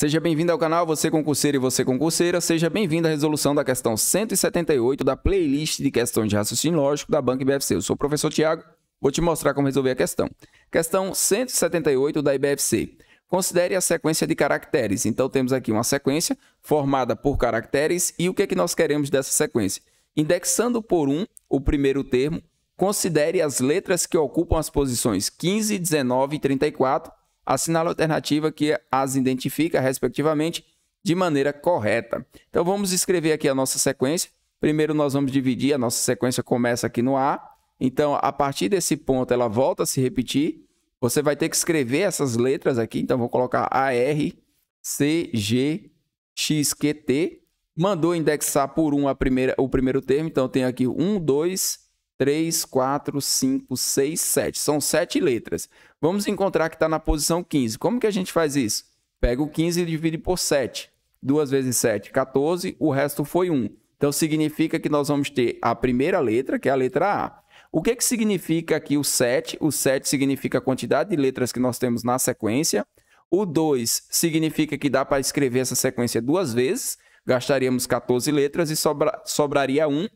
Seja bem-vindo ao canal, você concurseiro e você concurseira. Seja bem-vindo à resolução da questão 178 da playlist de questões de raciocínio lógico da Banca IBFC. Eu sou o professor Tiago, vou te mostrar como resolver a questão. Questão 178 da IBFC. Considere a sequência de caracteres. Então, temos aqui uma sequência formada por caracteres e o que é que nós queremos dessa sequência? Indexando por 1 um, o primeiro termo, considere as letras que ocupam as posições 15, 19 e 34 assinale a alternativa que as identifica, respectivamente, de maneira correta. Então vamos escrever aqui a nossa sequência. Primeiro nós vamos dividir, a nossa sequência começa aqui no A. Então, a partir desse ponto, ela volta a se repetir. Você vai ter que escrever essas letras aqui. Então, vou colocar A, R, C, G, X, Q, T. Mandou indexar por 1 um a primeira, o primeiro termo. Então, eu tenho aqui 1, 2, 3, 4, 5, 6, 7. São 7 letras. Vamos encontrar que está na posição 15. Como que a gente faz isso? Pega o 15 e divide por 7. 2 vezes 7, 14. O resto foi 1. Então, significa que nós vamos ter a primeira letra, que é a letra A. O que, que significa aqui o 7? O 7 significa a quantidade de letras que nós temos na sequência. O 2 significa que dá para escrever essa sequência duas vezes. Gastaríamos 14 letras e sobra, sobraria 1.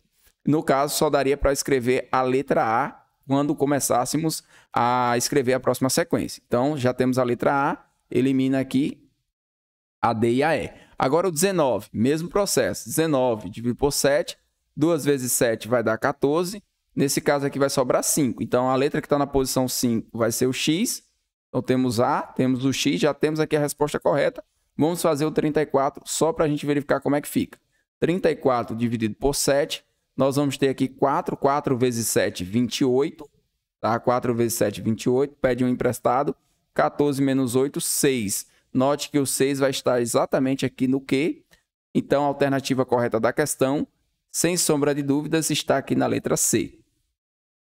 No caso, só daria para escrever a letra A quando começássemos a escrever a próxima sequência. Então, já temos a letra A, elimina aqui a D e a E. Agora o 19, mesmo processo. 19 dividido por 7, 2 vezes 7 vai dar 14. Nesse caso aqui vai sobrar 5. Então, a letra que está na posição 5 vai ser o X. Então, temos A, temos o X, já temos aqui a resposta correta. Vamos fazer o 34 só para a gente verificar como é que fica. 34 dividido por 7 nós vamos ter aqui 4, 4 vezes 7, 28, tá? 4 vezes 7, 28, pede um emprestado, 14 menos 8, 6. Note que o 6 vai estar exatamente aqui no Q, então a alternativa correta da questão, sem sombra de dúvidas, está aqui na letra C.